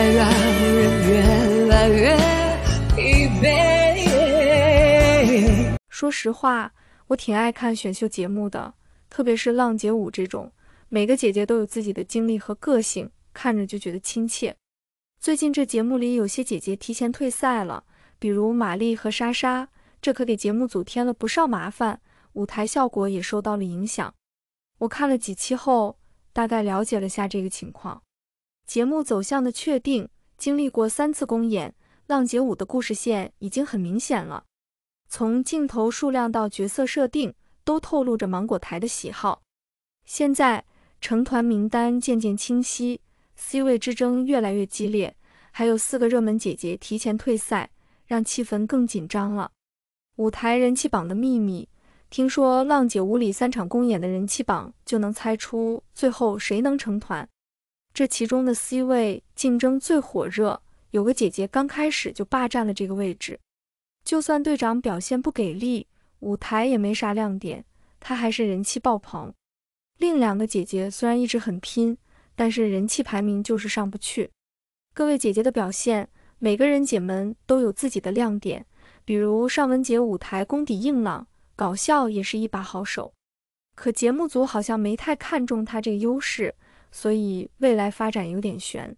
让人越越来疲惫。说实话，我挺爱看选秀节目的，特别是浪姐舞这种，每个姐姐都有自己的经历和个性，看着就觉得亲切。最近这节目里有些姐姐提前退赛了，比如玛丽和莎莎，这可给节目组添了不少麻烦，舞台效果也受到了影响。我看了几期后，大概了解了下这个情况。节目走向的确定，经历过三次公演，《浪姐五》的故事线已经很明显了。从镜头数量到角色设定，都透露着芒果台的喜好。现在成团名单渐渐清晰，C 位之争越来越激烈，还有四个热门姐姐提前退赛，让气氛更紧张了。舞台人气榜的秘密，听说《浪姐五》里三场公演的人气榜就能猜出最后谁能成团。这其中的 C 位竞争最火热，有个姐姐刚开始就霸占了这个位置。就算队长表现不给力，舞台也没啥亮点，她还是人气爆棚。另两个姐姐虽然一直很拼，但是人气排名就是上不去。各位姐姐的表现，每个人姐们都有自己的亮点，比如尚雯婕舞台功底硬朗，搞笑也是一把好手，可节目组好像没太看重她这个优势。所以未来发展有点悬。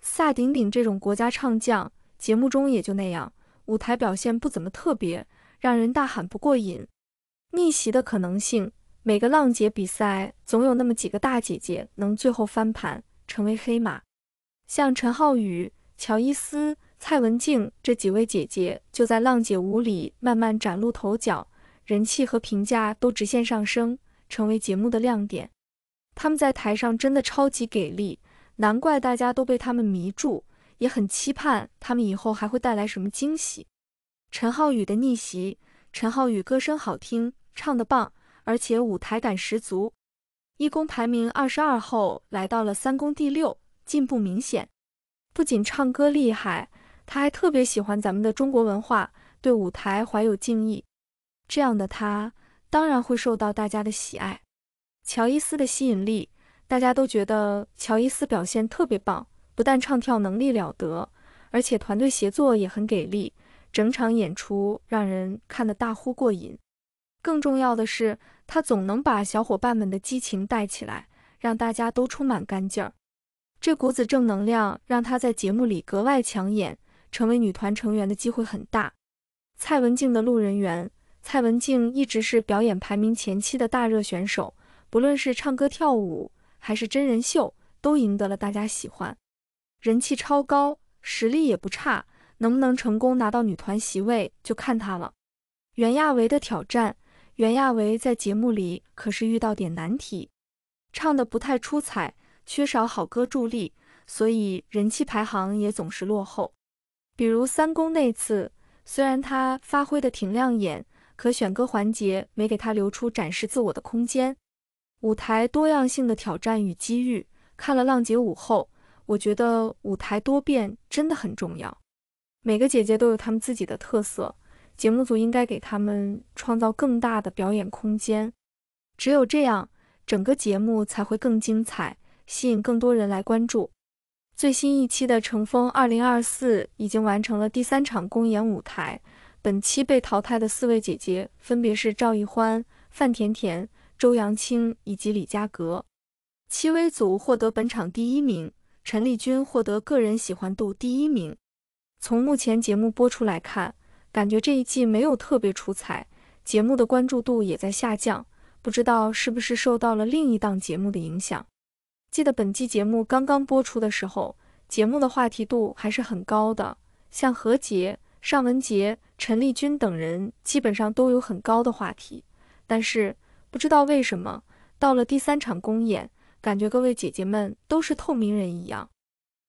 萨顶顶这种国家唱将，节目中也就那样，舞台表现不怎么特别，让人大喊不过瘾。逆袭的可能性，每个浪姐比赛总有那么几个大姐姐能最后翻盘，成为黑马。像陈浩宇、乔伊斯、蔡文静这几位姐姐，就在浪姐舞里慢慢崭露头角，人气和评价都直线上升，成为节目的亮点。他们在台上真的超级给力，难怪大家都被他们迷住，也很期盼他们以后还会带来什么惊喜。陈浩宇的逆袭，陈浩宇歌声好听，唱得棒，而且舞台感十足。一公排名二十二后，来到了三公第六，进步明显。不仅唱歌厉害，他还特别喜欢咱们的中国文化，对舞台怀有敬意。这样的他，当然会受到大家的喜爱。乔伊斯的吸引力，大家都觉得乔伊斯表现特别棒，不但唱跳能力了得，而且团队协作也很给力，整场演出让人看得大呼过瘾。更重要的是，他总能把小伙伴们的激情带起来，让大家都充满干劲儿。这股子正能量让他在节目里格外抢眼，成为女团成员的机会很大。蔡文静的路人缘，蔡文静一直是表演排名前七的大热选手。不论是唱歌跳舞还是真人秀，都赢得了大家喜欢，人气超高，实力也不差，能不能成功拿到女团席位就看他了。袁娅维的挑战，袁娅维在节目里可是遇到点难题，唱的不太出彩，缺少好歌助力，所以人气排行也总是落后。比如三公那次，虽然她发挥的挺亮眼，可选歌环节没给她留出展示自我的空间。舞台多样性的挑战与机遇。看了浪姐舞后，我觉得舞台多变真的很重要。每个姐姐都有她们自己的特色，节目组应该给她们创造更大的表演空间。只有这样，整个节目才会更精彩，吸引更多人来关注。最新一期的《乘风二零二四》已经完成了第三场公演舞台，本期被淘汰的四位姐姐分别是赵一欢、范湉湉。周扬青以及李佳格，七位组获得本场第一名。陈丽君获得个人喜欢度第一名。从目前节目播出来看，感觉这一季没有特别出彩，节目的关注度也在下降。不知道是不是受到了另一档节目的影响。记得本季节目刚刚播出的时候，节目的话题度还是很高的，像何洁、尚雯婕、陈丽君等人基本上都有很高的话题，但是。不知道为什么，到了第三场公演，感觉各位姐姐们都是透明人一样。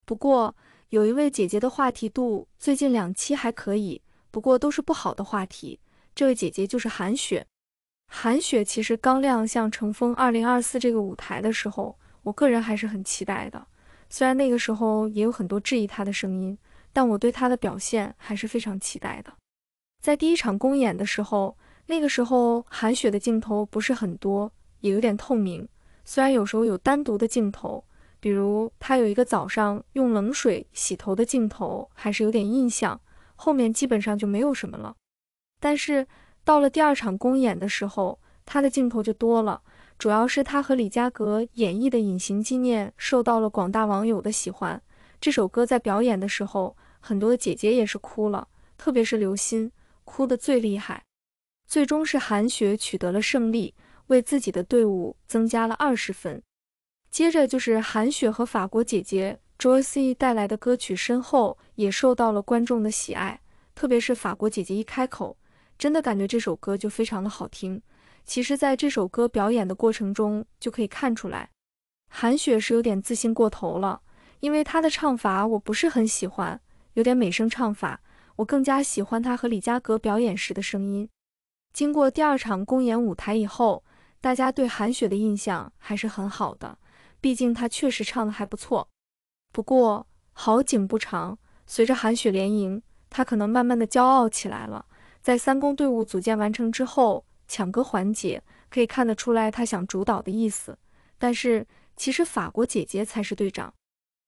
不过，有一位姐姐的话题度最近两期还可以，不过都是不好的话题。这位姐姐就是韩雪。韩雪其实刚亮相《乘风二零二四》这个舞台的时候，我个人还是很期待的。虽然那个时候也有很多质疑她的声音，但我对她的表现还是非常期待的。在第一场公演的时候。那个时候，韩雪的镜头不是很多，也有点透明。虽然有时候有单独的镜头，比如她有一个早上用冷水洗头的镜头，还是有点印象。后面基本上就没有什么了。但是到了第二场公演的时候，她的镜头就多了，主要是她和李佳格演绎的《隐形纪念》受到了广大网友的喜欢。这首歌在表演的时候，很多的姐姐也是哭了，特别是刘心哭得最厉害。最终是韩雪取得了胜利，为自己的队伍增加了二十分。接着就是韩雪和法国姐姐 j o y C e 带来的歌曲《身后》，也受到了观众的喜爱。特别是法国姐姐一开口，真的感觉这首歌就非常的好听。其实，在这首歌表演的过程中就可以看出来，韩雪是有点自信过头了，因为她的唱法我不是很喜欢，有点美声唱法。我更加喜欢她和李佳格表演时的声音。经过第二场公演舞台以后，大家对韩雪的印象还是很好的，毕竟她确实唱的还不错。不过好景不长，随着韩雪连赢，她可能慢慢的骄傲起来了。在三公队伍组建完成之后，抢歌环节可以看得出来她想主导的意思，但是其实法国姐姐才是队长。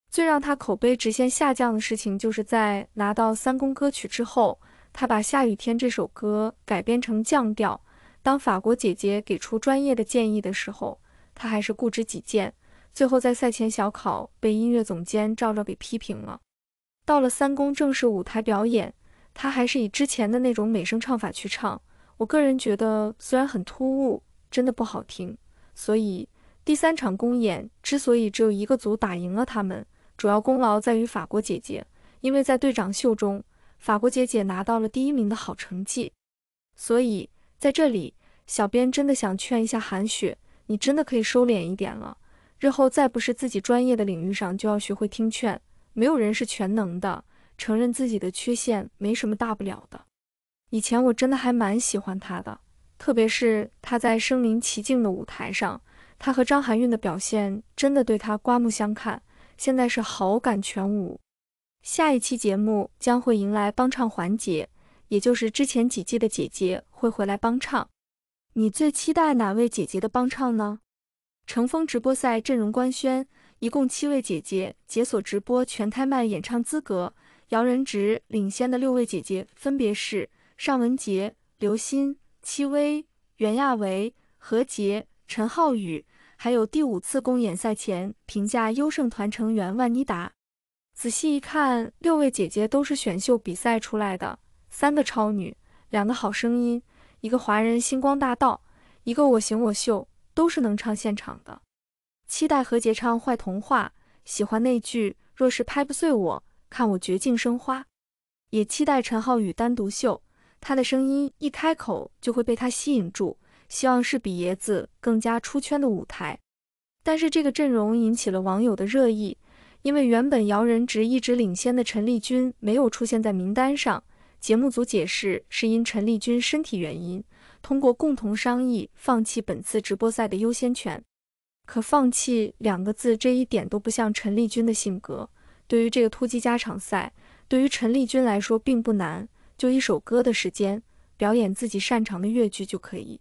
最让她口碑直线下降的事情，就是在拿到三公歌曲之后。他把《下雨天》这首歌改编成降调。当法国姐姐给出专业的建议的时候，他还是固执己见。最后在赛前小考被音乐总监赵赵给批评了。到了三公正式舞台表演，他还是以之前的那种美声唱法去唱。我个人觉得虽然很突兀，真的不好听。所以第三场公演之所以只有一个组打赢了他们，主要功劳在于法国姐姐，因为在队长秀中。法国姐姐拿到了第一名的好成绩，所以在这里，小编真的想劝一下韩雪，你真的可以收敛一点了。日后再不是自己专业的领域上，就要学会听劝。没有人是全能的，承认自己的缺陷没什么大不了的。以前我真的还蛮喜欢她的，特别是她在身临其境的舞台上，她和张含韵的表现真的对她刮目相看。现在是好感全无。下一期节目将会迎来帮唱环节，也就是之前几季的姐姐会回来帮唱。你最期待哪位姐姐的帮唱呢？乘风直播赛阵容官宣，一共七位姐姐解锁直播全开麦演唱资格。姚人直领先的六位姐姐分别是尚雯婕、刘心、戚薇、袁娅维、何洁、陈浩宇，还有第五次公演赛前评价优胜团成员万妮达。仔细一看，六位姐姐都是选秀比赛出来的，三个超女，两个好声音，一个华人星光大道，一个我行我秀，都是能唱现场的。期待何洁唱《坏童话》，喜欢那句“若是拍不碎我，看我绝境生花”。也期待陈浩宇单独秀，他的声音一开口就会被他吸引住。希望是比爷子更加出圈的舞台。但是这个阵容引起了网友的热议。因为原本姚仁直一直领先的陈丽君没有出现在名单上，节目组解释是因陈丽君身体原因，通过共同商议放弃本次直播赛的优先权。可放弃两个字，这一点都不像陈丽君的性格。对于这个突击加场赛，对于陈丽君来说并不难，就一首歌的时间，表演自己擅长的越剧就可以。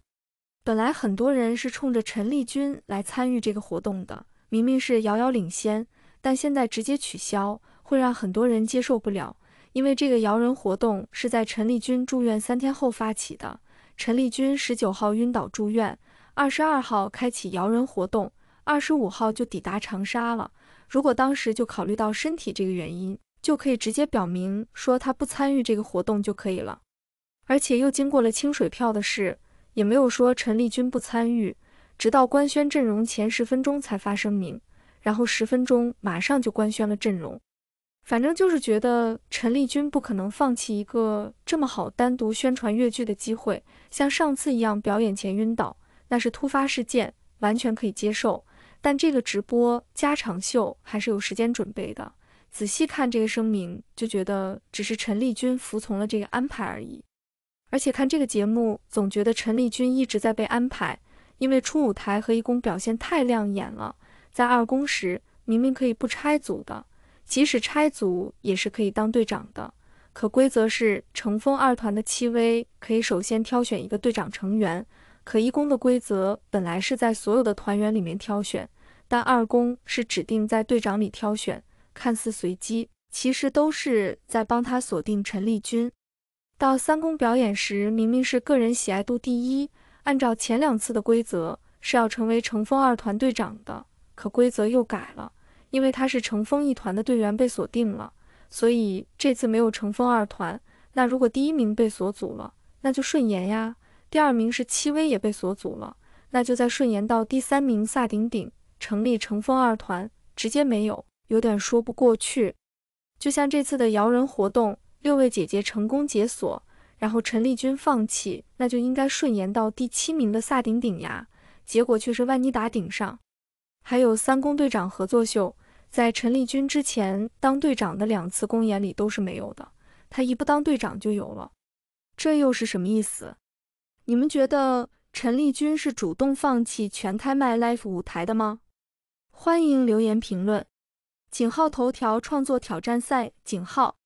本来很多人是冲着陈丽君来参与这个活动的，明明是遥遥领先。但现在直接取消会让很多人接受不了，因为这个摇人活动是在陈立军住院三天后发起的。陈立军十九号晕倒住院，二十二号开启摇人活动，二十五号就抵达长沙了。如果当时就考虑到身体这个原因，就可以直接表明说他不参与这个活动就可以了。而且又经过了清水票的事，也没有说陈立军不参与，直到官宣阵容前十分钟才发声明。然后十分钟马上就官宣了阵容，反正就是觉得陈丽君不可能放弃一个这么好单独宣传粤剧的机会。像上次一样表演前晕倒，那是突发事件，完全可以接受。但这个直播加长秀还是有时间准备的。仔细看这个声明，就觉得只是陈丽君服从了这个安排而已。而且看这个节目，总觉得陈丽君一直在被安排，因为初舞台和义工表现太亮眼了。在二宫时，明明可以不拆组的，即使拆组也是可以当队长的。可规则是乘风二团的戚薇可以首先挑选一个队长成员。可一宫的规则本来是在所有的团员里面挑选，但二宫是指定在队长里挑选，看似随机，其实都是在帮他锁定陈立军。到三宫表演时，明明是个人喜爱度第一，按照前两次的规则是要成为乘风二团队长的。可规则又改了，因为他是乘风一团的队员被锁定了，所以这次没有乘风二团。那如果第一名被锁组了，那就顺延呀。第二名是戚薇也被锁组了，那就在顺延到第三名萨顶顶成立乘风二团，直接没有，有点说不过去。就像这次的摇人活动，六位姐姐成功解锁，然后陈丽君放弃，那就应该顺延到第七名的萨顶顶呀，结果却是万妮达顶上。还有三公队长合作秀，在陈立军之前当队长的两次公演里都是没有的，他一不当队长就有了，这又是什么意思？你们觉得陈立军是主动放弃全开麦 live 舞台的吗？欢迎留言评论。井号头条创作挑战赛井号。